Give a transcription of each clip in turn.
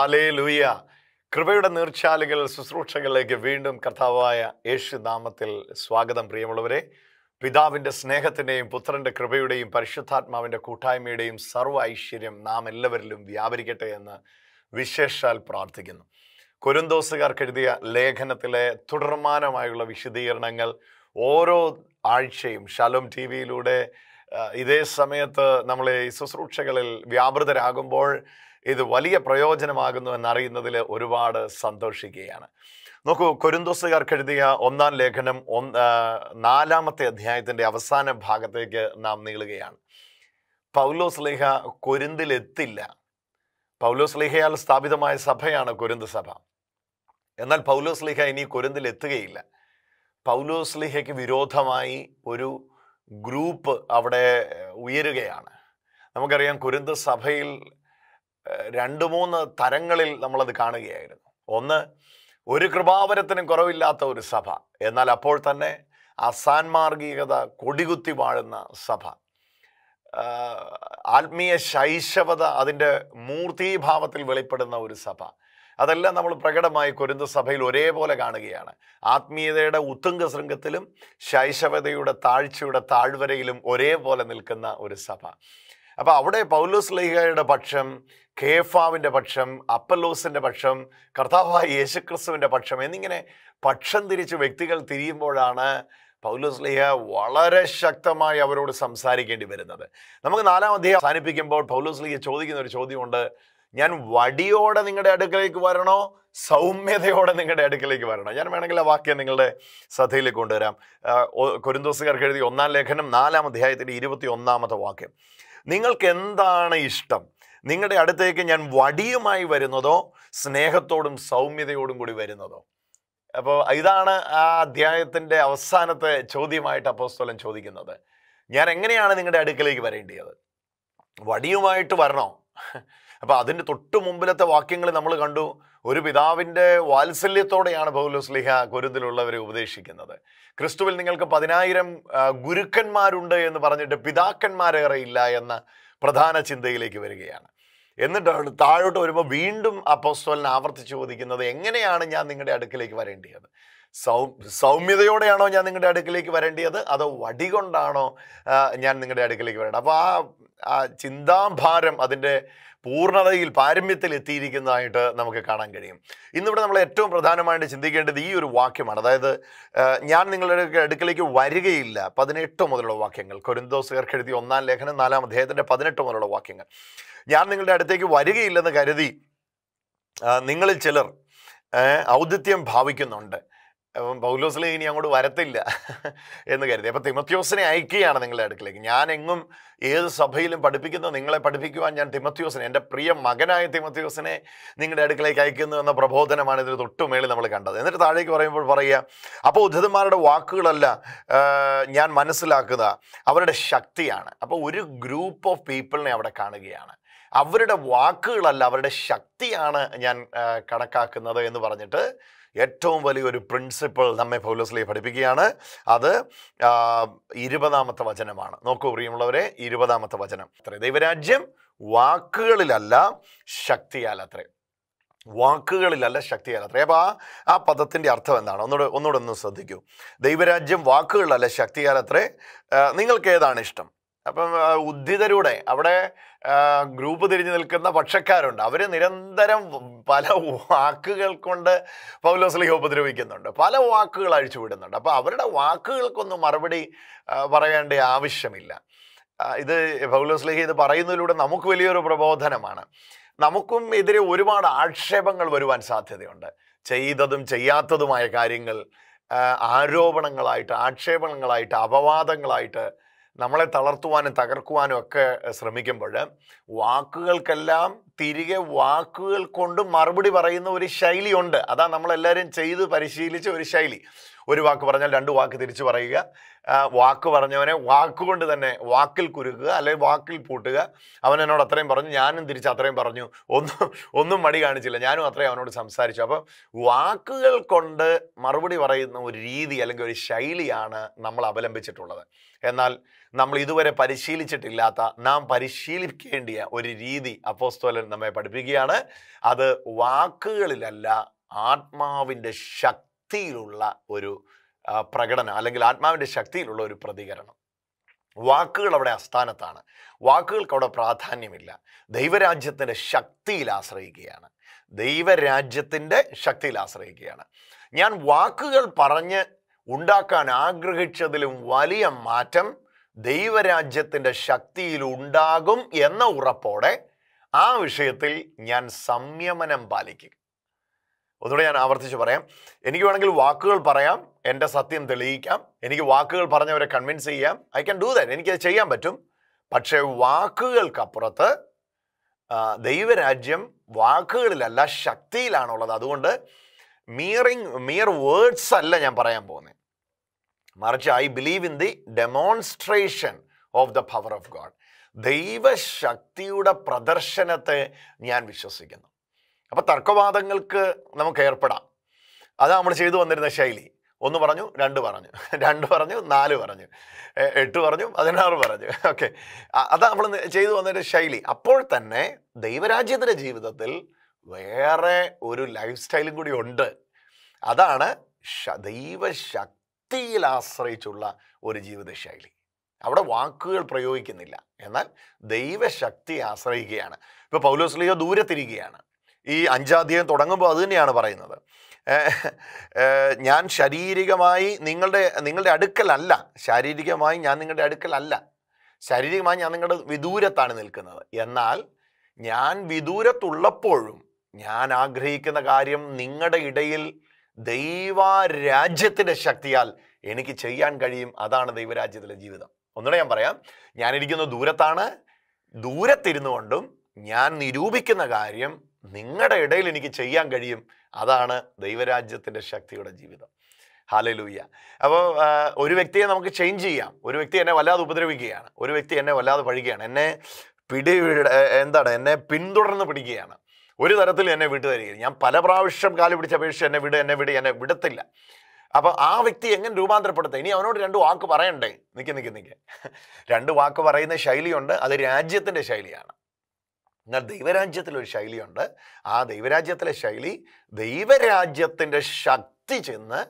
ഹാലേ ലൂയ കൃപയുടെ നീർച്ചാലുകൾ ശുശ്രൂഷകളിലേക്ക് വീണ്ടും കർത്താവായ യേശു നാമത്തിൽ സ്വാഗതം പ്രിയമുള്ളവരെ പിതാവിൻ്റെ സ്നേഹത്തിൻ്റെയും പുത്രൻ്റെ കൃപയുടെയും പരിശുദ്ധാത്മാവിൻ്റെ കൂട്ടായ്മയുടെയും സർവ്വ ഐശ്വര്യം നാം എല്ലാവരിലും വ്യാപരിക്കട്ടെ എന്ന് വിശേഷാൽ പ്രാർത്ഥിക്കുന്നു കുരുന്തോസുകാർക്ക് എഴുതിയ ലേഖനത്തിലെ തുടർമാനമായുള്ള വിശദീകരണങ്ങൾ ഓരോ ആഴ്ചയും ശാലോം ടി വിയിലൂടെ ഇതേ സമയത്ത് നമ്മളെ ഈ ശുശ്രൂഷകളിൽ വ്യാപൃതരാകുമ്പോൾ ഇത് വലിയ പ്രയോജനമാകുന്നു എന്നറിയുന്നതിൽ ഒരുപാട് സന്തോഷിക്കുകയാണ് നോക്കൂ എഴുതിയ ഒന്നാം ലേഖനം ഒന്ന് നാലാമത്തെ അധ്യായത്തിൻ്റെ അവസാന ഭാഗത്തേക്ക് നാം നീളുകയാണ് പൗലോസ് ലേഖ കൊരിന്തിലെത്തില്ല പൗലോസ് ലേഖയാൽ സ്ഥാപിതമായ സഭയാണ് കുരുന്ത് സഭ എന്നാൽ പൗലോസ് ലേഖ ഇനി കുരുന്തിലെത്തുകയില്ല പൗലോസ് ലേഖയ്ക്ക് വിരോധമായി ഒരു ഗ്രൂപ്പ് അവിടെ ഉയരുകയാണ് നമുക്കറിയാം കുരുന്ത് സഭയിൽ രണ്ട് മൂന്ന് തരങ്ങളിൽ നമ്മളത് കാണുകയായിരുന്നു ഒന്ന് ഒരു കൃപാവരത്തിനും കുറവില്ലാത്ത ഒരു സഭ എന്നാൽ അപ്പോൾ തന്നെ അസാൻമാർഗികത കൊടികുത്തി വാഴുന്ന സഭ ആത്മീയ ശൈശവത അതിൻ്റെ മൂർത്തീഭാവത്തിൽ വെളിപ്പെടുന്ന ഒരു സഭ അതെല്ലാം നമ്മൾ പ്രകടമായി കൊരുന്ത സഭയിൽ ഒരേപോലെ കാണുകയാണ് ആത്മീയതയുടെ ഉത്തുംഗ ശൃംഗത്തിലും ശൈശവതയുടെ താഴ്ചയുടെ താഴ്വരയിലും ഒരേപോലെ നിൽക്കുന്ന ഒരു സഭ അപ്പോൾ അവിടെ പൗലോസ് ലൈഹയുടെ പക്ഷം കേഫാവിൻ്റെ പക്ഷം അപ്പലോസിൻ്റെ പക്ഷം കർത്താവായ യേശുക്രിസ്തുവിൻ്റെ പക്ഷം എന്നിങ്ങനെ പക്ഷം തിരിച്ച് വ്യക്തികൾ തിരിയുമ്പോഴാണ് പൗലോസ് ലിഹ വളരെ ശക്തമായി അവരോട് സംസാരിക്കേണ്ടി വരുന്നത് നമുക്ക് നാലാം അധ്യായം അവസാനിപ്പിക്കുമ്പോൾ പൗലോസ് ലിഹ ചോദിക്കുന്ന ഒരു ചോദ്യമുണ്ട് ഞാൻ വടിയോടെ നിങ്ങളുടെ അടുക്കലേക്ക് വരണോ സൗമ്യതയോടെ നിങ്ങളുടെ അടുക്കലേക്ക് വരണം ഞാൻ വേണമെങ്കിൽ ആ വാക്യം നിങ്ങളുടെ ശ്രദ്ധയിലേക്ക് കൊണ്ടുവരാം കൊരുന്തോസുകാർക്ക് എഴുതി ഒന്നാം ലേഖനം നാലാം അധ്യായത്തിൻ്റെ ഇരുപത്തി ഒന്നാമത്തെ വാക്യം നിങ്ങൾക്ക് എന്താണ് ഇഷ്ടം നിങ്ങളുടെ അടുത്തേക്ക് ഞാൻ വടിയുമായി വരുന്നതോ സ്നേഹത്തോടും സൗമ്യതയോടും കൂടി വരുന്നതോ അപ്പോൾ ഇതാണ് ആ അധ്യായത്തിൻ്റെ അവസാനത്തെ ചോദ്യമായിട്ട് അപ്പോസ്തോലൻ ചോദിക്കുന്നത് ഞാൻ എങ്ങനെയാണ് നിങ്ങളുടെ അടുക്കലേക്ക് വരേണ്ടത് വടിയുമായിട്ട് വരണോ അപ്പോൾ അതിൻ്റെ തൊട്ടു മുമ്പിലത്തെ വാക്യങ്ങൾ നമ്മൾ കണ്ടു ഒരു പിതാവിൻ്റെ വാത്സല്യത്തോടെയാണ് പൗലോസ്ലിഹ കുരുതിലുള്ളവരെ ഉപദേശിക്കുന്നത് ക്രിസ്തുവിൽ നിങ്ങൾക്ക് പതിനായിരം ഗുരുക്കന്മാരുണ്ട് എന്ന് പറഞ്ഞിട്ട് പിതാക്കന്മാരേറെ ഇല്ല എന്ന പ്രധാന ചിന്തയിലേക്ക് വരികയാണ് എന്നിട്ട് താഴോട്ട് വരുമ്പോൾ വീണ്ടും അപ്പോസ്തോലിനെ ആവർത്തിച്ച് ചോദിക്കുന്നത് എങ്ങനെയാണ് ഞാൻ നിങ്ങളുടെ അടുക്കിലേക്ക് വരേണ്ടത് സൗ സൗമ്യതയോടെയാണോ ഞാൻ നിങ്ങളുടെ അടുക്കിലേക്ക് വരേണ്ടത് അതോ വടി കൊണ്ടാണോ ഞാൻ നിങ്ങളുടെ അടുക്കിലേക്ക് വരേണ്ടത് അപ്പോൾ ആ ചിന്താഭാരം അതിൻ്റെ പൂർണ്ണതയിൽ പാരമ്യത്തിൽ എത്തിയിരിക്കുന്നതായിട്ട് നമുക്ക് കാണാൻ കഴിയും ഇന്നിവിടെ നമ്മൾ ഏറ്റവും പ്രധാനമായിട്ട് ചിന്തിക്കേണ്ടത് ഈ ഒരു വാക്യമാണ് അതായത് ഞാൻ നിങ്ങളുടെ അടുക്കലേക്ക് വരികയില്ല പതിനെട്ട് മുതലുള്ള വാക്യങ്ങൾ കൊരിന്തോസുകർക്ക് എഴുതിയ ഒന്നാം ലേഖനം നാലാം അദ്ദേഹത്തിൻ്റെ പതിനെട്ട് മുതലുള്ള വാക്യങ്ങൾ ഞാൻ നിങ്ങളുടെ അടുത്തേക്ക് വരികയില്ലെന്ന് കരുതി നിങ്ങളിൽ ചിലർ ഔദിത്യം ഭാവിക്കുന്നുണ്ട് പൗലോസിലെ ഇനി അങ്ങോട്ട് വരത്തില്ല എന്ന് കരുതി അപ്പം തിമത്യോസിനെ അയക്കുകയാണ് നിങ്ങളുടെ അടുക്കിലേക്ക് ഞാൻ എങ്ങും ഏത് സഭയിലും പഠിപ്പിക്കുന്ന നിങ്ങളെ പഠിപ്പിക്കുവാൻ ഞാൻ തിമത്യോസിനെ എൻ്റെ പ്രിയ മകനായ തിമത്യോസിനെ നിങ്ങളുടെ അടുക്കിലേക്ക് അയക്കുന്നു എന്ന പ്രബോധനമാണ് ഇതിന് തൊട്ടുമേളിൽ നമ്മൾ കണ്ടത് എന്നിട്ട് താഴേക്ക് പറയുമ്പോൾ പറയുക അപ്പോൾ ഉദ്ധതന്മാരുടെ വാക്കുകളല്ല ഞാൻ മനസ്സിലാക്കുക അവരുടെ ശക്തിയാണ് അപ്പോൾ ഒരു ഗ്രൂപ്പ് ഓഫ് പീപ്പിളിനെ അവിടെ കാണുകയാണ് അവരുടെ വാക്കുകളല്ല അവരുടെ ശക്തിയാണ് ഞാൻ കണക്കാക്കുന്നത് എന്ന് പറഞ്ഞിട്ട് ഏറ്റവും വലിയൊരു പ്രിൻസിപ്പിൾ നമ്മെ പൗലോസ്ലി പഠിപ്പിക്കുകയാണ് അത് ഇരുപതാമത്തെ വചനമാണ് നോക്കൂ പ്രിയമുള്ളവരെ ഇരുപതാമത്തെ വചനം അത്ര ദൈവരാജ്യം വാക്കുകളിലല്ല ശക്തിയാൽ അത്രേ വാക്കുകളിലല്ല ശക്തിയാൽ അത്രേ അപ്പോൾ ആ ആ പദത്തിൻ്റെ അർത്ഥം എന്താണ് ഒന്നുകൂടെ ഒന്നുകൂടെ ഒന്ന് ശ്രദ്ധിക്കൂ ദൈവരാജ്യം വാക്കുകളിലല്ല ശക്തിയാൽ നിങ്ങൾക്ക് ഏതാണ് ഇഷ്ടം അപ്പം ഉദ്ധിതരൂടെ അവിടെ ഗ്രൂപ്പ് തിരിഞ്ഞു നിൽക്കുന്ന പക്ഷക്കാരുണ്ട് അവർ നിരന്തരം പല വാക്കുകൾ കൊണ്ട് പൗലോസ്ലിഹ ഉപദ്രവിക്കുന്നുണ്ട് പല വാക്കുകൾ അഴിച്ചുവിടുന്നുണ്ട് അപ്പോൾ അവരുടെ വാക്കുകൾക്കൊന്നും മറുപടി പറയേണ്ട ആവശ്യമില്ല ഇത് പൗലോസ്ലിഹ ഇത് പറയുന്നതിലൂടെ നമുക്ക് വലിയൊരു പ്രബോധനമാണ് നമുക്കും എതിരെ ഒരുപാട് ആക്ഷേപങ്ങൾ വരുവാൻ സാധ്യതയുണ്ട് ചെയ്തതും ചെയ്യാത്തതുമായ കാര്യങ്ങൾ ആരോപണങ്ങളായിട്ട് ആക്ഷേപണങ്ങളായിട്ട് അപവാദങ്ങളായിട്ട് നമ്മളെ തളർത്തുവാനും തകർക്കുവാനും ഒക്കെ ശ്രമിക്കുമ്പോൾ വാക്കുകൾക്കെല്ലാം തിരികെ വാക്കുകൾ കൊണ്ട് മറുപടി പറയുന്ന ഒരു ശൈലിയുണ്ട് അതാ നമ്മളെല്ലാവരും ചെയ്ത് പരിശീലിച്ച ഒരു ശൈലി ഒരു വാക്ക് പറഞ്ഞാൽ രണ്ട് വാക്ക് തിരിച്ചു പറയുക വാക്ക് പറഞ്ഞവനെ വാക്കുകൊണ്ട് തന്നെ വാക്കിൽ കുരുക്കുക അല്ലെങ്കിൽ വാക്കിൽ പൂട്ടുക അവൻ എന്നോട് അത്രയും പറഞ്ഞു ഞാനും തിരിച്ച് അത്രയും പറഞ്ഞു ഒന്നും ഒന്നും മടി കാണിച്ചില്ല ഞാനും അത്രയും അവനോട് സംസാരിച്ചു അപ്പം വാക്കുകൾ കൊണ്ട് മറുപടി പറയുന്ന ഒരു രീതി അല്ലെങ്കിൽ ഒരു ശൈലിയാണ് നമ്മൾ അവലംബിച്ചിട്ടുള്ളത് എന്നാൽ നമ്മൾ ഇതുവരെ പരിശീലിച്ചിട്ടില്ലാത്ത നാം പരിശീലിക്കേണ്ടിയ ഒരു രീതി അപ്പോസ്തോലൻ നമ്മെ പഠിപ്പിക്കുകയാണ് അത് വാക്കുകളിലല്ല ആത്മാവിൻ്റെ ശക്തിയിലുള്ള ഒരു പ്രകടനം അല്ലെങ്കിൽ ആത്മാവിൻ്റെ ശക്തിയിലുള്ള ഒരു പ്രതികരണം വാക്കുകൾ അവിടെ അസ്ഥാനത്താണ് വാക്കുകൾക്ക് അവിടെ പ്രാധാന്യമില്ല ദൈവരാജ്യത്തിൻ്റെ ശക്തിയിൽ ആശ്രയിക്കുകയാണ് ദൈവരാജ്യത്തിൻ്റെ ശക്തിയിൽ ആശ്രയിക്കുകയാണ് ഞാൻ വാക്കുകൾ പറഞ്ഞ് ഉണ്ടാക്കാൻ ആഗ്രഹിച്ചതിലും വലിയ മാറ്റം ദൈവരാജ്യത്തിൻ്റെ ശക്തിയിൽ ഉണ്ടാകും എന്ന ഉറപ്പോടെ ആ വിഷയത്തിൽ ഞാൻ സംയമനം പാലിക്കും ഒന്നുകൂടെ ഞാൻ ആവർത്തിച്ച് പറയാം എനിക്ക് വേണമെങ്കിൽ വാക്കുകൾ പറയാം എൻ്റെ സത്യം തെളിയിക്കാം എനിക്ക് വാക്കുകൾ പറഞ്ഞവരെ കൺവിൻസ് ചെയ്യാം ഐ ക്യാൻ ഡൂ ദാറ്റ് എനിക്കത് ചെയ്യാൻ പറ്റും പക്ഷേ വാക്കുകൾക്കപ്പുറത്ത് ദൈവരാജ്യം വാക്കുകളിലല്ല ശക്തിയിലാണുള്ളത് അതുകൊണ്ട് മിയറിങ് മിയർ വേർഡ്സ് അല്ല ഞാൻ പറയാൻ പോകുന്നത് മറിച്ച് I believe in the demonstration of the power of God ദൈവശക്തിയുടെ പ്രദർശനത്തെ ഞാൻ വിശ്വസിക്കുന്നു അപ്പോൾ തർക്കവാദങ്ങൾക്ക് നമുക്ക് ഏർപ്പെടാം അത് നമ്മൾ ചെയ്തു വന്നിരുന്ന ശൈലി ഒന്ന് പറഞ്ഞു രണ്ട് പറഞ്ഞു രണ്ട് പറഞ്ഞു നാല് പറഞ്ഞു എട്ട് പറഞ്ഞു പതിനാറ് പറഞ്ഞു ഓക്കെ അത് നമ്മൾ ചെയ്തു വന്നൊരു ശൈലി അപ്പോൾ തന്നെ ദൈവരാജ്യത്തിൻ്റെ ജീവിതത്തിൽ വേറെ ഒരു ലൈഫ് സ്റ്റൈലും കൂടി ഉണ്ട് അതാണ് ദൈവശക്തിയിൽ ആശ്രയിച്ചുള്ള ഒരു ജീവിതശൈലി അവിടെ വാക്കുകൾ പ്രയോഗിക്കുന്നില്ല എന്നാൽ ദൈവശക്തി ആശ്രയിക്കുകയാണ് ഇപ്പോൾ പൗലോസ്ലിയോ ദൂരെ തിരികുകയാണ് ഈ അഞ്ചാധ്യായം തുടങ്ങുമ്പോൾ അത് തന്നെയാണ് പറയുന്നത് ഞാൻ ശാരീരികമായി നിങ്ങളുടെ നിങ്ങളുടെ അടുക്കലല്ല ശാരീരികമായി ഞാൻ നിങ്ങളുടെ അടുക്കലല്ല ശാരീരികമായി ഞാൻ നിങ്ങളുടെ വിദൂരത്താണ് നിൽക്കുന്നത് എന്നാൽ ഞാൻ വിദൂരത്തുള്ളപ്പോഴും ഞാൻ ആഗ്രഹിക്കുന്ന കാര്യം നിങ്ങളുടെ ഇടയിൽ ദൈവരാജ്യത്തിൻ്റെ ശക്തിയാൽ എനിക്ക് ചെയ്യാൻ കഴിയും അതാണ് ദൈവരാജ്യത്തിലെ ജീവിതം ഒന്നുകൂടെ ഞാൻ പറയാം ഞാനിരിക്കുന്ന ദൂരത്താണ് ദൂരത്തിരുന്നു കൊണ്ടും ഞാൻ നിരൂപിക്കുന്ന കാര്യം നിങ്ങളുടെ ഇടയിൽ എനിക്ക് ചെയ്യാൻ കഴിയും അതാണ് ദൈവരാജ്യത്തിൻ്റെ ശക്തിയുടെ ജീവിതം ഹാലലൂയ്യ അപ്പോൾ ഒരു വ്യക്തിയെ നമുക്ക് ചേഞ്ച് ചെയ്യാം ഒരു വ്യക്തി എന്നെ വല്ലാതെ ഉപദ്രവിക്കുകയാണ് ഒരു വ്യക്തി എന്നെ വല്ലാതെ പഴുകുകയാണ് എന്നെ പിടി എന്താണ് എന്നെ പിന്തുടർന്ന് പിടിക്കുകയാണ് ഒരു തരത്തിൽ എന്നെ വിട്ടുതരികയില്ല ഞാൻ പല പ്രാവശ്യം കാലു പിടിച്ച അപേക്ഷിച്ച് എന്നെ വിട് എന്നെ വിട് എന്നെ വിടത്തില്ല അപ്പോൾ ആ വ്യക്തി എങ്ങനെ രൂപാന്തരപ്പെടുത്തുക ഇനി അവനോട് രണ്ട് വാക്ക് പറയണ്ടേ നിൽക്കി നിൽക്കി നിൽക്കി രണ്ട് വാക്ക് പറയുന്ന ശൈലിയുണ്ട് അത് രാജ്യത്തിൻ്റെ ശൈലിയാണ് എന്നാൽ ദൈവരാജ്യത്തിലൊരു ശൈലിയുണ്ട് ആ ദൈവരാജ്യത്തിലെ ശൈലി ദൈവരാജ്യത്തിൻ്റെ ശക്തി ചെന്ന്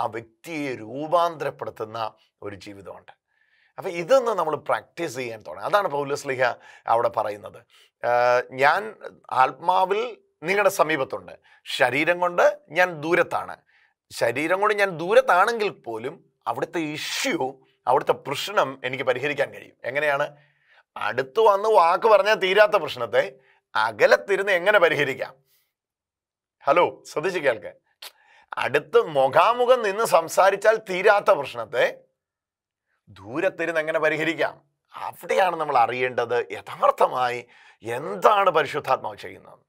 ആ വ്യക്തിയെ രൂപാന്തരപ്പെടുത്തുന്ന ഒരു ജീവിതമുണ്ട് അപ്പം ഇതൊന്ന് നമ്മൾ പ്രാക്ടീസ് ചെയ്യാൻ തുടങ്ങി അതാണ് പൗലസ്ലിഹ അവിടെ പറയുന്നത് ഞാൻ ആത്മാവിൽ നിങ്ങളുടെ സമീപത്തുണ്ട് ശരീരം കൊണ്ട് ഞാൻ ദൂരത്താണ് ശരീരം കൊണ്ട് ഞാൻ ദൂരത്താണെങ്കിൽ പോലും അവിടുത്തെ ഇഷ്യൂ അവിടുത്തെ പ്രശ്നം എനിക്ക് പരിഹരിക്കാൻ കഴിയും എങ്ങനെയാണ് അടുത്തു വന്ന് വാക്ക് പറഞ്ഞാൽ തീരാത്ത പ്രശ്നത്തെ അകലത്തിരുന്ന് എങ്ങനെ പരിഹരിക്കാം ഹലോ ശ്രദ്ധിച്ച് കേൾക്ക് അടുത്ത് മുഖാമുഖം നിന്ന് സംസാരിച്ചാൽ തീരാത്ത പ്രശ്നത്തെ ദൂരത്തിരുന്ന് എങ്ങനെ പരിഹരിക്കാം അവിടെയാണ് നമ്മൾ അറിയേണ്ടത് യഥാർത്ഥമായി എന്താണ് പരിശുദ്ധാത്മാവ് ചെയ്യുന്നത്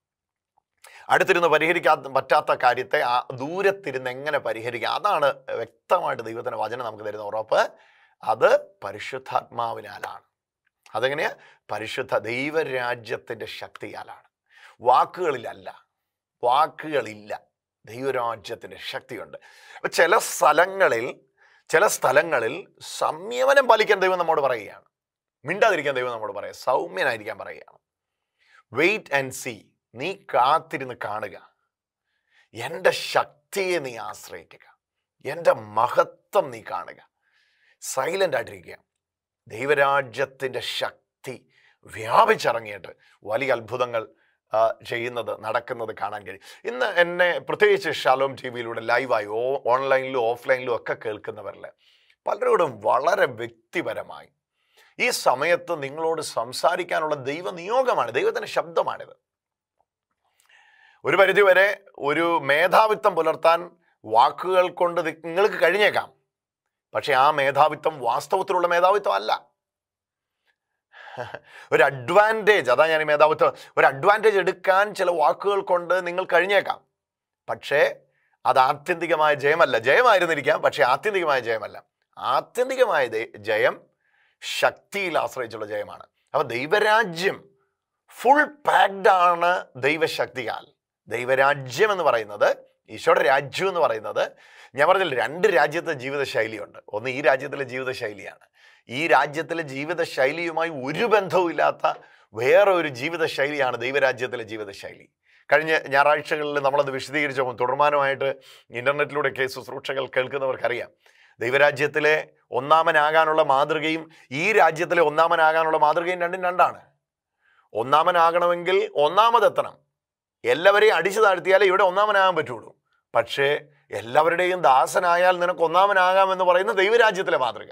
അടുത്തിരുന്ന് പരിഹരിക്കാൻ പറ്റാത്ത കാര്യത്തെ ആ ദൂരത്തിരുന്ന് എങ്ങനെ പരിഹരിക്കാം അതാണ് വ്യക്തമായിട്ട് ദൈവത്തിൻ്റെ വചനം നമുക്ക് തരുന്ന ഉറപ്പ് അത് പരിശുദ്ധാത്മാവിനാലാണ് അതെങ്ങനെയാ പരിശുദ്ധ ദൈവരാജ്യത്തിൻ്റെ ശക്തിയാലാണ് വാക്കുകളിലല്ല വാക്കുകളില്ല ദൈവരാജ്യത്തിൻ്റെ ശക്തിയുണ്ട് അപ്പം ചില സ്ഥലങ്ങളിൽ ചില സ്ഥലങ്ങളിൽ സംയമനം പാലിക്കാൻ ദൈവം നമ്മോട് പറയുകയാണ് മിണ്ടാതിരിക്കാൻ ദൈവം നമ്മോട് പറയുക സൗമ്യനായിരിക്കാൻ പറയുകയാണ് വെയിറ്റ് ആൻഡ് സി നീ കാത്തിരുന്ന് കാണുക എൻ്റെ ശക്തിയെ നീ ആശ്രയിക്കുക എൻ്റെ മഹത്വം നീ കാണുക സൈലൻ്റ് ആയിട്ടിരിക്കുക ദൈവരാജ്യത്തിൻ്റെ ശക്തി വ്യാപിച്ചിറങ്ങിയിട്ട് വലിയ അത്ഭുതങ്ങൾ ചെയ്യുന്നത് നടക്കുന്നത് കാണാൻ കഴിയും ഇന്ന് എന്നെ പ്രത്യേകിച്ച് ഷാലോം ടി വിയിലൂടെ ലൈവായി ഓ ഓൺലൈനിലും ഓഫ്ലൈനിലും ഒക്കെ കേൾക്കുന്നവരിൽ പലരോടും വളരെ വ്യക്തിപരമായി ഈ സമയത്ത് നിങ്ങളോട് സംസാരിക്കാനുള്ള ദൈവനിയോഗമാണ് ദൈവത്തിൻ്റെ ശബ്ദമാണിത് ഒരു പരിധിവരെ ഒരു മേധാവിത്വം പുലർത്താൻ വാക്കുകൾ കൊണ്ട് നിങ്ങൾക്ക് കഴിഞ്ഞേക്കാം പക്ഷെ ആ മേധാവിത്വം വാസ്തവത്തിലുള്ള മേധാവിത്വം അല്ല ഒരു അഡ്വാൻറ്റേജ് അതാ ഞാൻ ഈ മേധാവിത്വം ഒരു അഡ്വാൻറ്റേജ് എടുക്കാൻ ചില വാക്കുകൾ കൊണ്ട് നിങ്ങൾ കഴിഞ്ഞേക്കാം പക്ഷേ അത് ആത്യന്തികമായ ജയമല്ല ജയമായിരുന്നിരിക്കാം പക്ഷേ ആത്യന്തികമായ ജയമല്ല ആത്യന്തികമായ ജയം ശക്തിയിൽ ആശ്രയിച്ചുള്ള ജയമാണ് അപ്പോൾ ദൈവരാജ്യം ഫുൾ പാക്ഡാണ് ആണ് ദൈവശക്തിയാൽ ദൈവരാജ്യം എന്ന് പറയുന്നത് ഈശോയുടെ രാജ്യം എന്ന് പറയുന്നത് ഞാൻ പറഞ്ഞില്ല രണ്ട് രാജ്യത്തെ ജീവിതശൈലിയുണ്ട് ഒന്ന് ഈ രാജ്യത്തിലെ ജീവിതശൈലിയാണ് ഈ രാജ്യത്തിലെ ജീവിതശൈലിയുമായി ഒരു ബന്ധവുമില്ലാത്ത വേറെ ഒരു ജീവിതശൈലിയാണ് ദൈവരാജ്യത്തിലെ ജീവിതശൈലി കഴിഞ്ഞ ഞായറാഴ്ചകളിൽ നമ്മളത് വിശദീകരിച്ച തുടർമാനമായിട്ട് ഇൻ്റർനെറ്റിലൂടെ കേസ് ശുശ്രൂഷകൾ കേൾക്കുന്നവർക്കറിയാം ദൈവരാജ്യത്തിലെ ഒന്നാമനാകാനുള്ള മാതൃകയും ഈ രാജ്യത്തിലെ ഒന്നാമനാകാനുള്ള മാതൃകയും രണ്ടും രണ്ടാണ് ഒന്നാമനാകണമെങ്കിൽ ഒന്നാമതെത്തണം എല്ലാവരെയും അടിച്ചു താഴ്ത്തിയാലേ ഇവിടെ ഒന്നാമനാകാൻ പറ്റുള്ളൂ പക്ഷേ എല്ലാവരുടെയും ദാസനായാൽ നിനക്ക് ഒന്നാമനാകാമെന്ന് പറയുന്ന ദൈവരാജ്യത്തിലെ മാതൃക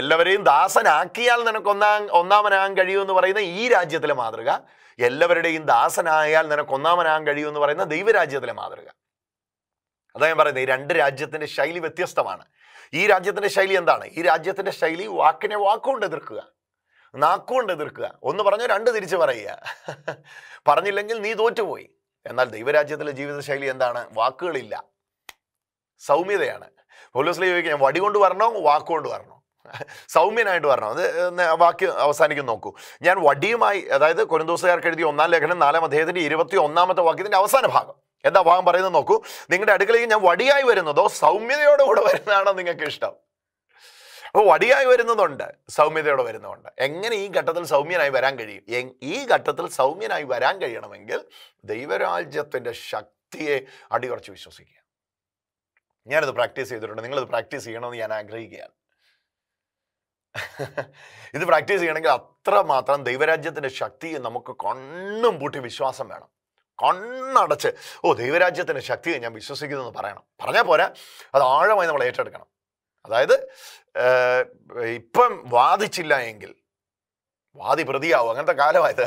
എല്ലാവരെയും ദാസനാക്കിയാൽ നിനക്ക് ഒന്നാ ഒന്നാമനാകാൻ കഴിയുമെന്ന് പറയുന്ന ഈ രാജ്യത്തിലെ മാതൃക എല്ലാവരുടെയും ദാസനായാൽ നിനക്ക് ഒന്നാമനാകാൻ കഴിയുമെന്ന് പറയുന്ന ദൈവരാജ്യത്തിലെ മാതൃക അതാ ഞാൻ പറയുന്നത് ഈ രണ്ട് രാജ്യത്തിൻ്റെ ശൈലി വ്യത്യസ്തമാണ് ഈ രാജ്യത്തിൻ്റെ ശൈലി എന്താണ് ഈ രാജ്യത്തിൻ്റെ ശൈലി വാക്കിനെ വാക്കുകൊണ്ട് എതിർക്കുക നാക്കുകൊണ്ട് എതിർക്കുക ഒന്ന് പറഞ്ഞു രണ്ട് തിരിച്ച് പറയുക പറഞ്ഞില്ലെങ്കിൽ നീ തോറ്റുപോയി എന്നാൽ ദൈവരാജ്യത്തിലെ ജീവിതശൈലി എന്താണ് വാക്കുകളില്ല സൗമ്യതയാണ് പൗലോസ്ലി ചോദിക്കുക ഞാൻ വടി കൊണ്ട് വരണോ വാക്കുകൊണ്ട് വരണോ സൗമ്യനായിട്ട് പറഞ്ഞു അത് വാക്യം അവസാനിക്കും നോക്കൂ ഞാൻ വടിയുമായി അതായത് കൊരന്തോസുകാർക്ക് എഴുതിയ ഒന്നാം ലേഖനം നാലാം അദ്ദേഹത്തിൻ്റെ ഇരുപത്തി ഒന്നാമത്തെ വാക്യത്തിൻ്റെ അവസാന ഭാഗം എന്താ ഭാഗം പറയുന്നത് നോക്കൂ നിങ്ങളുടെ അടുക്കളയിൽ ഞാൻ വടിയായി വരുന്നതോ സൗമ്യതയോടുകൂടെ വരുന്നതാണോ നിങ്ങൾക്ക് ഇഷ്ടം അപ്പോൾ വടിയായി വരുന്നതുണ്ട് സൗമ്യതയോടെ വരുന്നതുണ്ട് എങ്ങനെ ഈ ഘട്ടത്തിൽ സൗമ്യനായി വരാൻ കഴിയും ഈ ഘട്ടത്തിൽ സൗമ്യനായി വരാൻ കഴിയണമെങ്കിൽ ദൈവരാജ്യത്തിൻ്റെ ശക്തിയെ അടികുറച്ച് വിശ്വസിക്കുക ഞാനത് പ്രാക്ടീസ് ചെയ്തിട്ടുണ്ട് നിങ്ങളത് പ്രാക്ടീസ് ചെയ്യണമെന്ന് ഞാൻ ആഗ്രഹിക്കുകയാണ് ഇത് പ്രാക്ടീസ് ചെയ്യണമെങ്കിൽ അത്ര മാത്രം ദൈവരാജ്യത്തിൻ്റെ ശക്തി നമുക്ക് കണ്ണും പൂട്ടി വിശ്വാസം വേണം കണ്ണടച്ച് ഓ ദൈവരാജ്യത്തിൻ്റെ ശക്തിയെ ഞാൻ വിശ്വസിക്കുന്നു എന്ന് പറയണം പറഞ്ഞാൽ പോരാ അത് ആഴമായി നമ്മൾ ഏറ്റെടുക്കണം അതായത് ഇപ്പം വാദിച്ചില്ല എങ്കിൽ വാദി പ്രതിയാവും അങ്ങനത്തെ കാലമായത്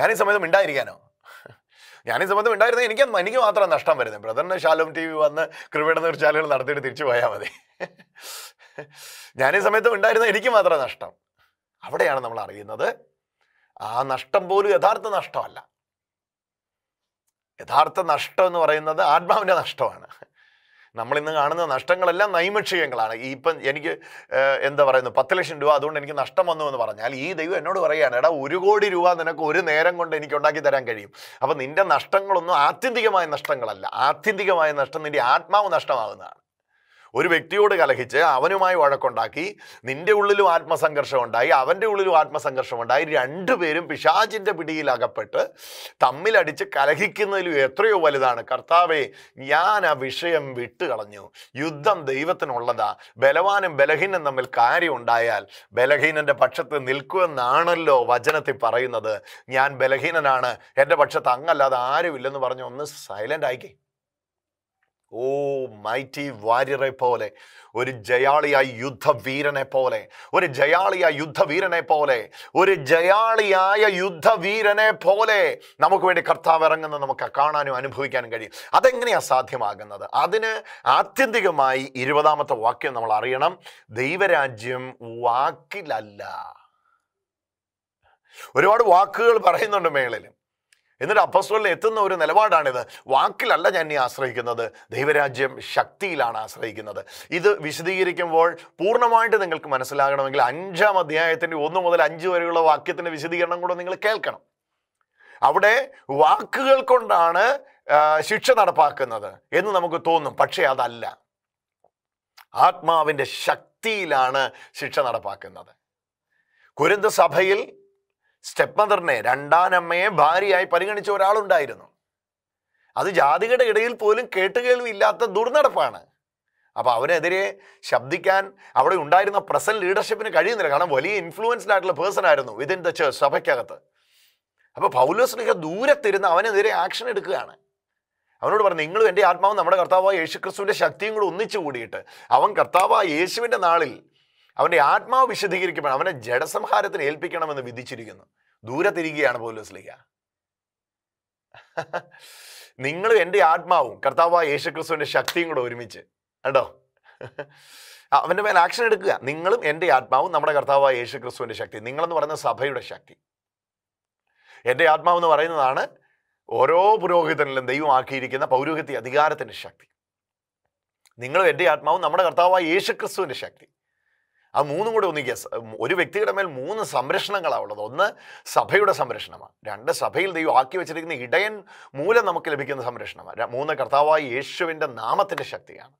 ഞാൻ ഈ സമയത്ത് മിണ്ടായിരിക്കാനോ ഞാനീ സംബന്ധം ഉണ്ടായിരുന്നേ എനിക്ക് എനിക്ക് മാത്രം നഷ്ടം വരുന്നത് ബ്രദറിന് ശാലോം ടി വി വന്ന് കൃപയുടെ നീർച്ചാലുകൾ നടത്തിയിട്ട് തിരിച്ചു പോയാൽ മതി ഞാനീ സമയത്തും സമയത്ത് എനിക്ക് മാത്രം നഷ്ടം അവിടെയാണ് നമ്മൾ അറിയുന്നത് ആ നഷ്ടം പോലും യഥാർത്ഥ നഷ്ടമല്ല യഥാർത്ഥ നഷ്ടം എന്ന് പറയുന്നത് ആത്മാവിൻ്റെ നഷ്ടമാണ് നമ്മളിന്ന് കാണുന്ന നഷ്ടങ്ങളെല്ലാം ഈ ഇപ്പം എനിക്ക് എന്താ പറയുന്നത് പത്ത് ലക്ഷം രൂപ അതുകൊണ്ട് എനിക്ക് നഷ്ടം വന്നു എന്ന് പറഞ്ഞാൽ ഈ ദൈവം എന്നോട് പറയുകയാണ് എടാ ഒരു കോടി രൂപ നിനക്ക് ഒരു നേരം കൊണ്ട് എനിക്ക് ഉണ്ടാക്കി തരാൻ കഴിയും അപ്പം നിൻ്റെ നഷ്ടങ്ങളൊന്നും ആത്യന്തികമായ നഷ്ടങ്ങളല്ല ആത്യന്തികമായ നഷ്ടം നിൻ്റെ ആത്മാവ് നഷ്ടമാകുന്നതാണ് ഒരു വ്യക്തിയോട് കലഹിച്ച് അവനുമായി വഴക്കുണ്ടാക്കി നിന്റെ ഉള്ളിലും ആത്മസംഘർഷം ഉണ്ടായി അവൻ്റെ ഉള്ളിലും ആത്മസംഘർഷം ഉണ്ടായി രണ്ടുപേരും പിശാചിൻ്റെ പിടിയിൽ അകപ്പെട്ട് തമ്മിലടിച്ച് കലഹിക്കുന്നതിലും എത്രയോ വലുതാണ് കർത്താവെ ഞാൻ ആ വിഷയം വിട്ടുകളഞ്ഞു യുദ്ധം ദൈവത്തിനുള്ളതാ ബലവാനും ബലഹീനം തമ്മിൽ കാര്യം ഉണ്ടായാൽ ബലഹീനൻ്റെ പക്ഷത്ത് നിൽക്കുമെന്നാണല്ലോ വചനത്തിൽ പറയുന്നത് ഞാൻ ബലഹീനനാണ് എൻ്റെ പക്ഷത്ത് അങ്ങല്ലാതെ ആരുമില്ലെന്ന് പറഞ്ഞ് ഒന്ന് സൈലൻ്റ് ആയിക്കേ ഓ മൈറ്റി വാര്യറെ പോലെ ഒരു ജയാളിയായ യുദ്ധവീരനെ പോലെ ഒരു ജയാളിയായ യുദ്ധവീരനെ പോലെ ഒരു ജയാളിയായ യുദ്ധവീരനെ പോലെ നമുക്ക് വേണ്ടി കർത്താവ് ഇറങ്ങുന്നത് നമുക്ക് കാണാനും അനുഭവിക്കാനും കഴിയും അതെങ്ങനെയാണ് സാധ്യമാകുന്നത് അതിന് ആത്യന്തികമായി ഇരുപതാമത്തെ വാക്യം നമ്മൾ അറിയണം ദൈവരാജ്യം വാക്കിലല്ല ഒരുപാട് വാക്കുകൾ പറയുന്നുണ്ട് മേളിലും എന്നിട്ട് അപ്പസ്തോലിൽ എത്തുന്ന ഒരു നിലപാടാണിത് വാക്കിലല്ല ഞാൻ ഈ ആശ്രയിക്കുന്നത് ദൈവരാജ്യം ശക്തിയിലാണ് ആശ്രയിക്കുന്നത് ഇത് വിശദീകരിക്കുമ്പോൾ പൂർണ്ണമായിട്ട് നിങ്ങൾക്ക് മനസ്സിലാകണമെങ്കിൽ അഞ്ചാം അധ്യായത്തിൻ്റെ ഒന്ന് മുതൽ അഞ്ച് വരെയുള്ള വാക്യത്തിൻ്റെ വിശദീകരണം കൂടെ നിങ്ങൾ കേൾക്കണം അവിടെ വാക്കുകൾ കൊണ്ടാണ് ശിക്ഷ നടപ്പാക്കുന്നത് എന്ന് നമുക്ക് തോന്നും പക്ഷേ അതല്ല ആത്മാവിൻ്റെ ശക്തിയിലാണ് ശിക്ഷ നടപ്പാക്കുന്നത് കുരുന്ത സഭയിൽ സ്റ്റെപ്പ് മദറിനെ രണ്ടാനമ്മയെ ഭാര്യയായി പരിഗണിച്ച ഒരാളുണ്ടായിരുന്നു അത് ജാതികളുടെ ഇടയിൽ പോലും കേട്ടുകേൾവില്ലാത്ത ദുർനടപ്പാണ് അപ്പോൾ അവനെതിരെ ശബ്ദിക്കാൻ അവിടെ ഉണ്ടായിരുന്ന പ്രസന്റ് ലീഡർഷിപ്പിന് കഴിയുന്നില്ല കാരണം വലിയ ഇൻഫ്ലുവൻസ്ഡ് ആയിട്ടുള്ള പേഴ്സൺ ആയിരുന്നു വിതിൻ ദ ചേർച്ച് സഭയ്ക്കകത്ത് അപ്പോൾ പൗലോസ് ദൂരത്തിരുന്ന് അവനെതിരെ ആക്ഷൻ എടുക്കുകയാണ് അവനോട് പറഞ്ഞു നിങ്ങളും എൻ്റെ ആത്മാവും നമ്മുടെ കർത്താവായ യേശു ക്രിസ്തുവിൻ്റെ ശക്തിയും കൂടെ ഒന്നിച്ചു കൂടിയിട്ട് അവൻ കർത്താവായ യേശുവിൻ്റെ നാളിൽ അവൻ്റെ ആത്മാവ് വിശദീകരിക്കപ്പെടണം അവനെ ജഡസംഹാരത്തിന് ഏൽപ്പിക്കണമെന്ന് വിധിച്ചിരിക്കുന്നു ദൂരെ തിരികുകയാണ് പോലീസിലേക്ക് നിങ്ങളും എൻ്റെ ആത്മാവും കർത്താവ് യേശുക്രിസ്തുവിൻ്റെ ശക്തിയും കൂടെ ഒരുമിച്ച് കണ്ടോ അവൻ്റെ മേൽ ആക്ഷൻ എടുക്കുക നിങ്ങളും എൻ്റെ ആത്മാവും നമ്മുടെ കർത്താവ് യേശുക്രിസ്തുവിൻ്റെ ശക്തി നിങ്ങളെന്ന് പറയുന്ന സഭയുടെ ശക്തി എൻ്റെ ആത്മാവ് എന്ന് പറയുന്നതാണ് ഓരോ പുരോഹിതനിലും ദൈവമാക്കിയിരിക്കുന്ന പൗരോഹിത്യ അധികാരത്തിൻ്റെ ശക്തി നിങ്ങളും എൻ്റെ ആത്മാവും നമ്മുടെ കർത്താവായ യേശുക്രിസ്തുവിൻ്റെ ശക്തി ആ മൂന്നും കൂടെ ഒന്നിക്കുക ഒരു വ്യക്തിയുടെ മേൽ മൂന്ന് സംരക്ഷണങ്ങളാണ് ഉള്ളത് ഒന്ന് സഭയുടെ സംരക്ഷണമാണ് രണ്ട് സഭയിൽ ദൈവം ആക്കി വെച്ചിരിക്കുന്ന ഇടയൻ മൂലം നമുക്ക് ലഭിക്കുന്ന സംരക്ഷണമാണ് മൂന്ന് കർത്താവായ യേശുവിൻ്റെ നാമത്തിൻ്റെ ശക്തിയാണ്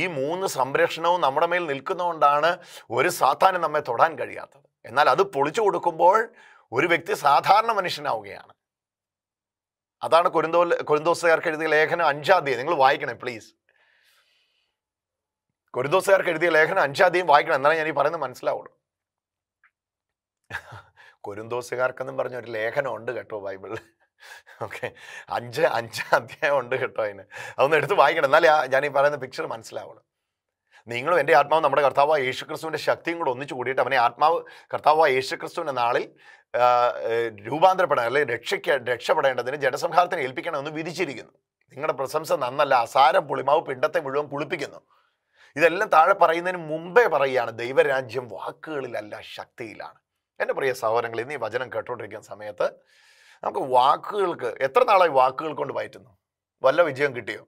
ഈ മൂന്ന് സംരക്ഷണവും നമ്മുടെ മേൽ നിൽക്കുന്നതുകൊണ്ടാണ് ഒരു സാധാരണ നമ്മെ തൊടാൻ കഴിയാത്തത് എന്നാൽ അത് പൊളിച്ചു കൊടുക്കുമ്പോൾ ഒരു വ്യക്തി സാധാരണ മനുഷ്യനാവുകയാണ് അതാണ് കുരുന്തോ കുരുന്തോസുകാർക്ക് എഴുതിയ ലേഖനം അഞ്ചാം തീയതി നിങ്ങൾ വായിക്കണം പ്ലീസ് കൊരുദോസുകാർക്ക് എഴുതിയ ലേഖനം അഞ്ചാദ്യം വായിക്കണം എന്നാണ് ഞാൻ ഈ പറയുന്നത് മനസ്സിലാവുള്ളൂ കൊരുന്തോസുകാർക്കെന്നും പറഞ്ഞ ഒരു ലേഖനം ഉണ്ട് കേട്ടോ ബൈബിളിൽ ഓക്കെ അഞ്ച് അഞ്ച് അധ്യായം ഉണ്ട് കേട്ടോ അതിന് അതൊന്ന് എടുത്ത് വായിക്കണം എന്നാലേ ഞാൻ ഈ പറയുന്ന പിക്ചർ മനസ്സിലാവുള്ളൂ നിങ്ങളും എൻ്റെ ആത്മാവ് നമ്മുടെ കർത്താവ് യേശുക്രിസ്തുവിൻ്റെ ശക്തിയും കൂടെ ഒന്നിച്ചു കൂടിയിട്ട് അവനെ ആത്മാവ് കർത്താവ് യേശുക്രിസ്തുവിൻ്റെ നാളിൽ രൂപാന്തരപ്പെടാൻ അല്ലെങ്കിൽ രക്ഷയ്ക്ക് രക്ഷപ്പെടേണ്ടതിന് ജനസംഹാരത്തിന് ഏൽപ്പിക്കണമെന്ന് വിധിച്ചിരിക്കുന്നു നിങ്ങളുടെ പ്രശംസ നന്നല്ല അസാരം പുളിമാവ് പിണ്ടത്തെ മുഴുവൻ കുളിപ്പിക്കുന്നു ഇതെല്ലാം താഴെ പറയുന്നതിന് മുമ്പേ പറയുകയാണ് ദൈവരാജ്യം വാക്കുകളിലല്ല ശക്തിയിലാണ് എൻ്റെ പ്രിയ സഹോദരങ്ങൾ ഇന്ന് ഈ വചനം കേട്ടുകൊണ്ടിരിക്കുന്ന സമയത്ത് നമുക്ക് വാക്കുകൾക്ക് എത്ര നാളായി വാക്കുകൾ കൊണ്ട് വയറ്റുന്നു വല്ല വിജയം കിട്ടിയോ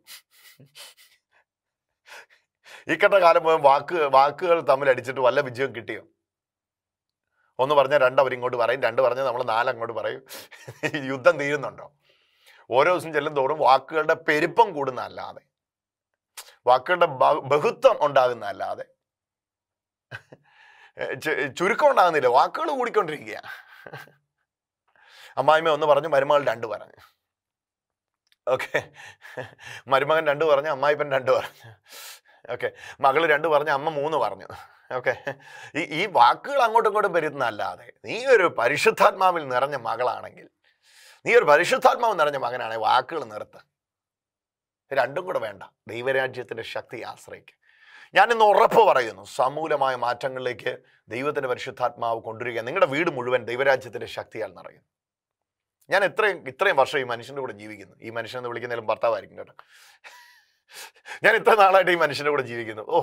ഈ കണ്ട കാലം മുഴുവൻ വാക്ക് വാക്കുകൾ തമ്മിൽ അടിച്ചിട്ട് വല്ല വിജയം കിട്ടിയോ ഒന്ന് പറഞ്ഞാൽ രണ്ട് അവരിങ്ങോട്ട് പറയും രണ്ട് പറഞ്ഞാൽ നമ്മൾ നാലങ്ങോട്ട് പറയും യുദ്ധം തീരുന്നുണ്ടോ ഓരോ ദിവസം ചെല്ലും തോറും വാക്കുകളുടെ പെരുപ്പം കൂടുന്നതല്ലാതെ വാക്കുകളുടെ ബഹുത്വം ഉണ്ടാകുന്നതല്ലാതെ ചുരുക്കം ഉണ്ടാകുന്നില്ല വാക്കുകൾ കൂടിക്കൊണ്ടിരിക്കുക അമ്മായിമ്മ ഒന്ന് പറഞ്ഞു മരുമകൾ രണ്ട് പറഞ്ഞു ഓക്കെ മരുമകൻ രണ്ട് പറഞ്ഞു അമ്മായിപ്പൻ രണ്ട് പറഞ്ഞു ഓക്കെ മകൾ രണ്ട് പറഞ്ഞു അമ്മ മൂന്ന് പറഞ്ഞു ഓക്കെ ഈ ഈ വാക്കുകൾ അങ്ങോട്ടും ഇങ്ങോട്ടും വരുന്നതല്ലാതെ നീ ഒരു പരിശുദ്ധാത്മാവിൽ നിറഞ്ഞ മകളാണെങ്കിൽ നീ ഒരു പരിശുദ്ധാത്മാവ് നിറഞ്ഞ മകനാണെങ്കിൽ വാക്കുകൾ നിർത്ത് രണ്ടും കൂടെ വേണ്ട ദൈവരാജ്യത്തിൻ്റെ ശക്തി ആശ്രയിക്കുക ഞാനിന്ന് ഉറപ്പ് പറയുന്നു സമൂലമായ മാറ്റങ്ങളിലേക്ക് ദൈവത്തിൻ്റെ പരിശുദ്ധാത്മാവ് കൊണ്ടുവരിക നിങ്ങളുടെ വീട് മുഴുവൻ ദൈവരാജ്യത്തിൻ്റെ ശക്തിയാൽ നിറയും ഞാൻ ഇത്രയും ഇത്രയും വർഷം ഈ മനുഷ്യൻ്റെ കൂടെ ജീവിക്കുന്നു ഈ മനുഷ്യനെന്ന് വിളിക്കുന്നതിലും ഭർത്താവായിരിക്കും കേട്ടോ ഞാൻ ഇത്ര നാളായിട്ട് ഈ മനുഷ്യൻ്റെ കൂടെ ജീവിക്കുന്നു ഓ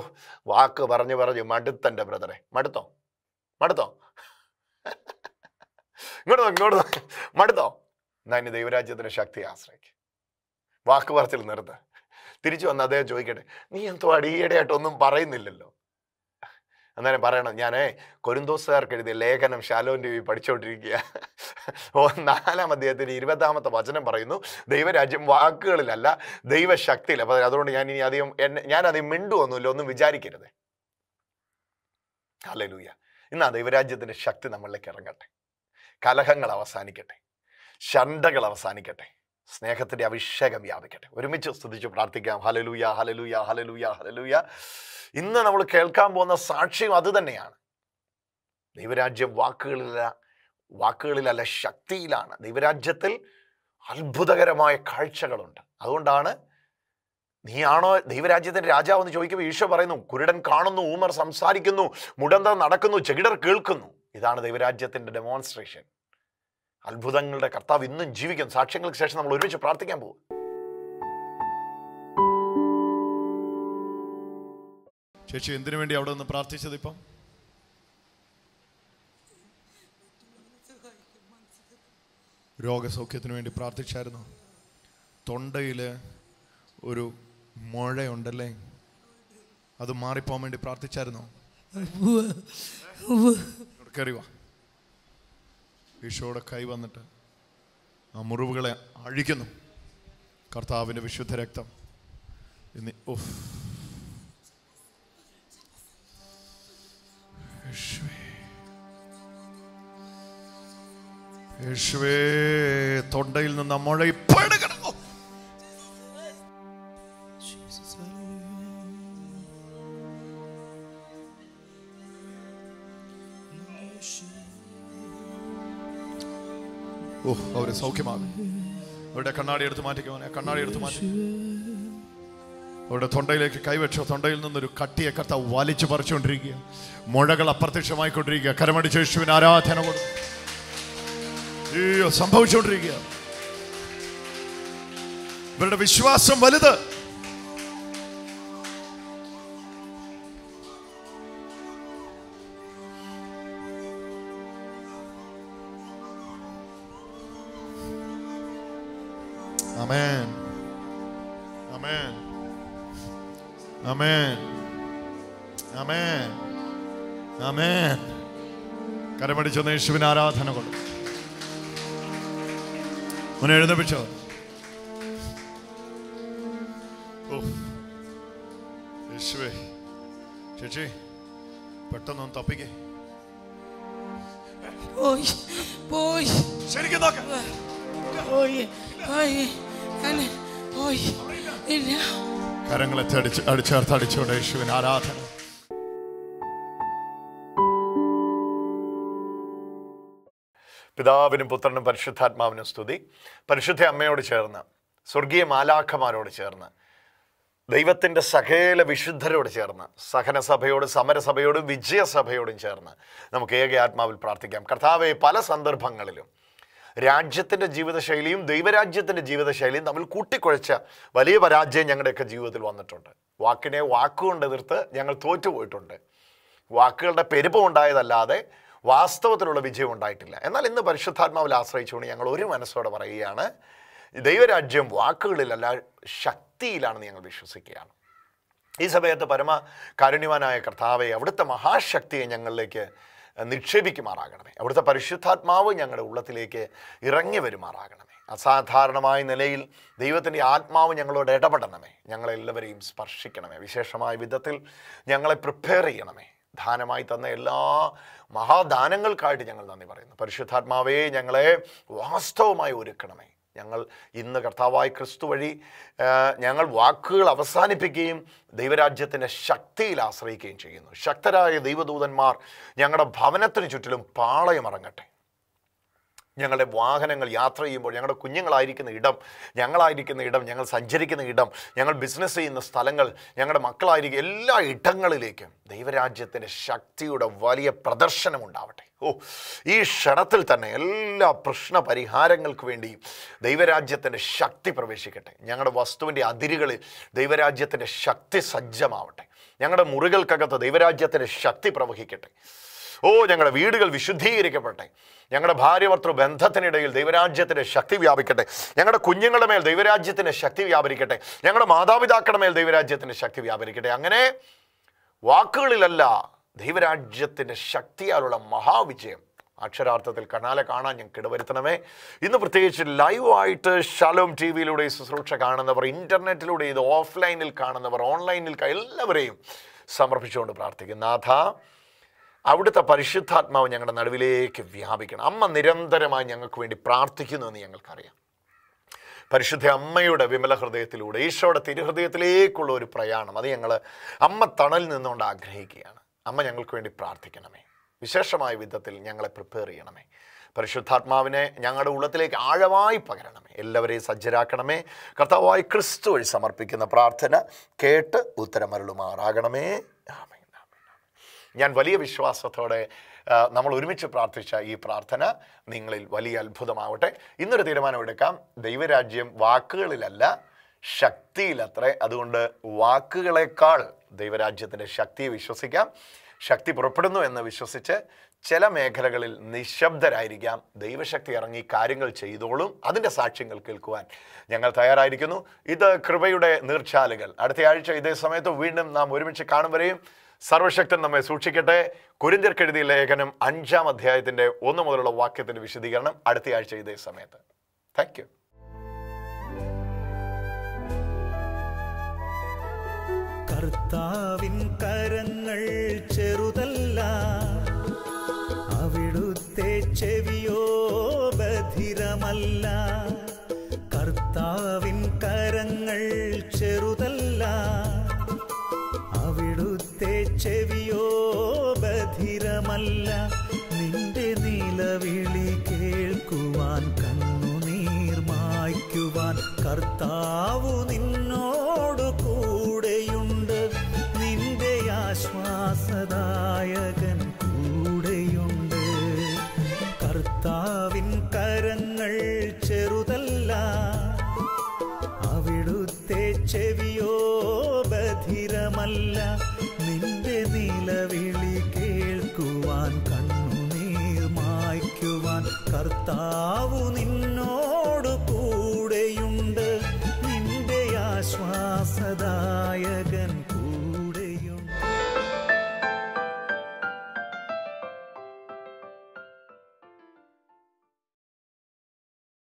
വാക്ക് പറഞ്ഞു പറഞ്ഞു മടുത്തൻ്റെ ബ്രദറെ മടുത്തോ മടുത്തോ ഇങ്ങോട്ട് നോക്കി ഇങ്ങോട്ട് മടുത്തോ ഞാൻ ദൈവരാജ്യത്തിൻ്റെ ശക്തി ആശ്രയിക്കും വാക്ക് പറച്ചിൽ നിർത്ത തിരിച്ചു വന്ന് അദ്ദേഹം ചോദിക്കട്ടെ നീ എന്തോ അടിയടയായിട്ടൊന്നും പറയുന്നില്ലല്ലോ അന്നേരം പറയണം ഞാൻ കൊരുന്തോസുകാർക്ക് എഴുതിയ ലേഖനം ടി വി പഠിച്ചുകൊണ്ടിരിക്കുക ഓ നാലാം അദ്ദേഹത്തിന് ഇരുപതാമത്തെ വചനം പറയുന്നു ദൈവരാജ്യം വാക്കുകളിലല്ല ദൈവശക്തിയിൽ അപ്പൊ അതുകൊണ്ട് ഞാൻ ഇനി അധികം എന്നെ ഞാൻ അധികം മിണ്ടുവൊന്നുമില്ല ഒന്നും വിചാരിക്കരുത് ഹലലൂയ ഇന്ന് ആ ദൈവരാജ്യത്തിന്റെ ശക്തി നമ്മളിലേക്ക് ഇറങ്ങട്ടെ കലഹങ്ങൾ അവസാനിക്കട്ടെ ശണ്ടകൾ അവസാനിക്കട്ടെ സ്നേഹത്തിൻ്റെ അഭിഷേകം വ്യാപിക്കട്ടെ ഒരുമിച്ച് സ്തുതിച്ച് പ്രാർത്ഥിക്കാം ഹലലൂയ ഹലലൂയ ഹലലൂയ ഹലലൂയ ഇന്ന് നമ്മൾ കേൾക്കാൻ പോകുന്ന സാക്ഷ്യം അത് തന്നെയാണ് ദൈവരാജ്യം വാക്കുകളിലല്ല വാക്കുകളിലല്ല ശക്തിയിലാണ് ദൈവരാജ്യത്തിൽ അത്ഭുതകരമായ കാഴ്ചകളുണ്ട് അതുകൊണ്ടാണ് നീയാണോ ദൈവരാജ്യത്തിൻ്റെ രാജാവെന്ന് ചോദിക്കുമ്പോൾ ഈശോ പറയുന്നു കുരുടൻ കാണുന്നു ഊമർ സംസാരിക്കുന്നു മുടന്ത നടക്കുന്നു ചെകിടർ കേൾക്കുന്നു ഇതാണ് ദൈവരാജ്യത്തിൻ്റെ ഡെമോൺസ്ട്രേഷൻ അത്ഭുതങ്ങളുടെ കർത്താവ് ഇന്നും ജീവിക്കും സാക്ഷ്യങ്ങൾക്ക് ശേഷം നമ്മൾ ഒരുമിച്ച് പ്രാർത്ഥിക്കാൻ പോകും ചേച്ചി എന്തിനു വേണ്ടി അവിടെ നിന്ന് പ്രാർത്ഥിച്ചത് ഇപ്പം രോഗസൗഖ്യത്തിന് വേണ്ടി പ്രാർത്ഥിച്ചായിരുന്നു തൊണ്ടയിൽ ഒരു മുഴയുണ്ടല്ലേ അത് മാറിപ്പോകാൻ വേണ്ടി പ്രാർത്ഥിച്ചായിരുന്നു കയറിവാ ഈശോയുടെ കൈ വന്നിട്ട് ആ മുറിവുകളെ അഴിക്കുന്നു കർത്താവിൻ്റെ വിശുദ്ധ രക്തം ഇന്ന് ഓഫ് തൊണ്ടയിൽ നിന്ന് മുഴയിപ്പെടുക മാറി സൗഖ്യമാകും അവരുടെ കണ്ണാടി എടുത്ത് മാറ്റിക്കോനെ കണ്ണാടി എടുത്ത് മാറ്റി അവരുടെ തൊണ്ടയിലേക്ക് കൈവെച്ചോ തൊണ്ടയിൽ നിന്നൊരു കട്ടിയെ കത്ത വലിച്ചു പറിച്ചുകൊണ്ടിരിക്കുക മുഴകൾ അപ്രത്യക്ഷമായിക്കൊണ്ടിരിക്കുക കരമടി യേശുവിന് ആരാധന കൊടുക്കും സംഭവിച്ചുകൊണ്ടിരിക്കുക ഇവരുടെ വിശ്വാസം വലുത് Amén. Amén. Amén. Amén. Amén. കരമടിച്ചൊന്ന് യേശുവിന് ആരാധന കൊണ്ട് ഒന്ന് എഴുന്നേപ്പിച്ചോ ഓ യേശുവേ ചേച്ചി പെട്ടെന്നൊന്ന് തപ്പിക്കേ പോയി പോയി ശരിക്കും നോക്കാം പോയി പോയി കരങ്ങളെ അടിച്ച് അടിച്ചേർത്ത് അടിച്ചോടെ യേശുവിന് ആരാധന പിതാവിനും പുത്രനും പരിശുദ്ധാത്മാവിനും സ്തുതി പരിശുദ്ധ അമ്മയോട് ചേർന്ന് സ്വർഗീയ മാലാഖമാരോട് ചേർന്ന് ദൈവത്തിൻ്റെ സകല വിശുദ്ധരോട് ചേർന്ന് സഹനസഭയോട് സമരസഭയോടും വിജയസഭയോടും ചേർന്ന് നമുക്ക് ഏക ആത്മാവിൽ പ്രാർത്ഥിക്കാം കർത്താവെ പല സന്ദർഭങ്ങളിലും രാജ്യത്തിൻ്റെ ജീവിതശൈലിയും ദൈവരാജ്യത്തിൻ്റെ ജീവിതശൈലിയും തമ്മിൽ കൂട്ടിക്കുഴച്ച വലിയ പരാജയം ഞങ്ങളുടെയൊക്കെ ജീവിതത്തിൽ വന്നിട്ടുണ്ട് വാക്കിനെ വാക്കുകൊണ്ട് എതിർത്ത് ഞങ്ങൾ തോറ്റുപോയിട്ടുണ്ട് വാക്കുകളുടെ പെരുപ്പം ഉണ്ടായതല്ലാതെ വാസ്തവത്തിലുള്ള വിജയം ഉണ്ടായിട്ടില്ല എന്നാൽ ഇന്ന് പരിശുദ്ധാത്മാവിൽ ആശ്രയിച്ചുകൊണ്ട് ഞങ്ങൾ ഒരു മനസ്സോടെ പറയുകയാണ് ദൈവരാജ്യം വാക്കുകളിലല്ല ശക്തിയിലാണെന്ന് ഞങ്ങൾ വിശ്വസിക്കുകയാണ് ഈ സമയത്ത് പരമ കാരുണ്യവാനായ കർത്താവെ അവിടുത്തെ മഹാശക്തിയെ ഞങ്ങളിലേക്ക് നിക്ഷേപിക്കുമാറാകണമേ അവിടുത്തെ പരിശുദ്ധാത്മാവ് ഞങ്ങളുടെ ഉള്ളത്തിലേക്ക് ഇറങ്ങി വരുമാറാകണമേ അസാധാരണമായ നിലയിൽ ദൈവത്തിൻ്റെ ആത്മാവ് ഞങ്ങളോട് ഇടപെടണമേ ഞങ്ങളെല്ലാവരെയും സ്പർശിക്കണമേ വിശേഷമായ വിധത്തിൽ ഞങ്ങളെ പ്രിപ്പയർ ചെയ്യണമേ ദാനമായി തന്ന എല്ലാ മഹാദാനങ്ങൾക്കായിട്ട് ഞങ്ങൾ നന്ദി പറയുന്നു പരിശുദ്ധാത്മാവേ ഞങ്ങളെ വാസ്തവമായി ഒരുക്കണമേ ഞങ്ങൾ ഇന്ന് കർത്താവായ ക്രിസ്തു വഴി ഞങ്ങൾ വാക്കുകൾ അവസാനിപ്പിക്കുകയും ദൈവരാജ്യത്തിൻ്റെ ശക്തിയിൽ ആശ്രയിക്കുകയും ചെയ്യുന്നു ശക്തരായ ദൈവദൂതന്മാർ ഞങ്ങളുടെ ഭവനത്തിന് ചുറ്റിലും പാളയം ഇറങ്ങട്ടെ ഞങ്ങളുടെ വാഹനങ്ങൾ യാത്ര ചെയ്യുമ്പോൾ ഞങ്ങളുടെ കുഞ്ഞുങ്ങളായിരിക്കുന്ന ഇടം ഞങ്ങളായിരിക്കുന്ന ഇടം ഞങ്ങൾ സഞ്ചരിക്കുന്ന ഇടം ഞങ്ങൾ ബിസിനസ് ചെയ്യുന്ന സ്ഥലങ്ങൾ ഞങ്ങളുടെ മക്കളായിരിക്കും എല്ലാ ഇടങ്ങളിലേക്കും ദൈവരാജ്യത്തിൻ്റെ ശക്തിയുടെ വലിയ പ്രദർശനം ഉണ്ടാവട്ടെ ഓ ഈ ക്ഷണത്തിൽ തന്നെ എല്ലാ പ്രശ്ന പരിഹാരങ്ങൾക്ക് വേണ്ടിയും ദൈവരാജ്യത്തിൻ്റെ ശക്തി പ്രവേശിക്കട്ടെ ഞങ്ങളുടെ വസ്തുവിൻ്റെ അതിരുകളിൽ ദൈവരാജ്യത്തിൻ്റെ ശക്തി സജ്ജമാവട്ടെ ഞങ്ങളുടെ മുറികൾക്കകത്ത് ദൈവരാജ്യത്തിൻ്റെ ശക്തി പ്രവഹിക്കട്ടെ ഓ ഞങ്ങളുടെ വീടുകൾ വിശുദ്ധീകരിക്കപ്പെട്ടെ ഞങ്ങളുടെ ഭാര്യ ബന്ധത്തിനിടയിൽ ദൈവരാജ്യത്തിൻ്റെ ശക്തി വ്യാപിക്കട്ടെ ഞങ്ങളുടെ കുഞ്ഞുങ്ങളുടെ മേൽ ദൈവരാജ്യത്തിൻ്റെ ശക്തി വ്യാപരിക്കട്ടെ ഞങ്ങളുടെ മാതാപിതാക്കളുടെ മേൽ ദൈവരാജ്യത്തിൻ്റെ ശക്തി വ്യാപരിക്കട്ടെ അങ്ങനെ വാക്കുകളിലല്ല ദൈവരാജ്യത്തിൻ്റെ ശക്തിയാലുള്ള മഹാവിജയം അക്ഷരാർത്ഥത്തിൽ കണാലെ കാണാൻ ഞങ്ങൾക്ക് ഇടവരുത്തണമേ ഇന്ന് പ്രത്യേകിച്ച് ലൈവായിട്ട് ശലോം ടി വിയിലൂടെ ശുശ്രൂഷ കാണുന്നവർ ഇൻ്റർനെറ്റിലൂടെ ഇത് ഓഫ്ലൈനിൽ കാണുന്നവർ ഓൺലൈനിൽ എല്ലാവരെയും സമർപ്പിച്ചുകൊണ്ട് പ്രാർത്ഥിക്കും നാഥ അവിടുത്തെ പരിശുദ്ധാത്മാവ് ഞങ്ങളുടെ നടുവിലേക്ക് വ്യാപിക്കണം അമ്മ നിരന്തരമായി ഞങ്ങൾക്ക് വേണ്ടി പ്രാർത്ഥിക്കുന്നു എന്ന് ഞങ്ങൾക്കറിയാം പരിശുദ്ധ അമ്മയുടെ വിമല ഹൃദയത്തിലൂടെ ഈശോയുടെ തിരുഹൃദയത്തിലേക്കുള്ള ഒരു പ്രയാണം അത് ഞങ്ങൾ അമ്മ തണൽ നിന്നുകൊണ്ട് ആഗ്രഹിക്കുകയാണ് അമ്മ ഞങ്ങൾക്ക് വേണ്ടി പ്രാർത്ഥിക്കണമേ വിശേഷമായ വിധത്തിൽ ഞങ്ങളെ പ്രിപ്പയർ ചെയ്യണമേ പരിശുദ്ധാത്മാവിനെ ഞങ്ങളുടെ ഉള്ളത്തിലേക്ക് ആഴമായി പകരണമേ എല്ലാവരെയും സജ്ജരാക്കണമേ കർത്താവായി ക്രിസ്തു വഴി സമർപ്പിക്കുന്ന പ്രാർത്ഥന കേട്ട് ഉത്തരമരുളുമാറാകണമേ ആമേ ഞാൻ വലിയ വിശ്വാസത്തോടെ നമ്മൾ ഒരുമിച്ച് പ്രാർത്ഥിച്ച ഈ പ്രാർത്ഥന നിങ്ങളിൽ വലിയ അത്ഭുതമാവട്ടെ ഇന്നൊരു തീരുമാനമെടുക്കാം ദൈവരാജ്യം വാക്കുകളിലല്ല ശക്തിയിലത്രേ അതുകൊണ്ട് വാക്കുകളെക്കാൾ ദൈവരാജ്യത്തിൻ്റെ ശക്തിയെ വിശ്വസിക്കാം ശക്തി പുറപ്പെടുന്നു എന്ന് വിശ്വസിച്ച് ചില മേഖലകളിൽ നിശബ്ദരായിരിക്കാം ദൈവശക്തി ഇറങ്ങി കാര്യങ്ങൾ ചെയ്തോളും അതിൻ്റെ സാക്ഷ്യങ്ങൾ കേൾക്കുവാൻ ഞങ്ങൾ തയ്യാറായിരിക്കുന്നു ഇത് കൃപയുടെ നീർച്ചാലുകൾ അടുത്ത ആഴ്ച ഇതേ സമയത്ത് വീണ്ടും നാം ഒരുമിച്ച് കാണും വരെയും സർവശക്തൻ നമ്മെ സൂക്ഷിക്കട്ടെ കുരിന്തിർക്കെഴുതിയ ലേഖനം അഞ്ചാം അധ്യായത്തിൻ്റെ ഒന്ന് മുതലുള്ള വാക്യത്തിൻ്റെ വിശദീകരണം അടുത്തയാഴ്ച ഇതേ സമയത്ത് താങ്ക് യു കർത്താവിൻ കരങ്ങൾ ചെറുതല്ല അവിടുത്തെ ചെവിയോ ബധിരമല്ല കർത്താവിൻ കരങ്ങൾ ചെറു നിന്റെ നിലവിളി കേൾക്കുവാൻ കണ്ണുനീർ മായ്ക്കുവാൻ കർത്താവു നിന്നോ кавуны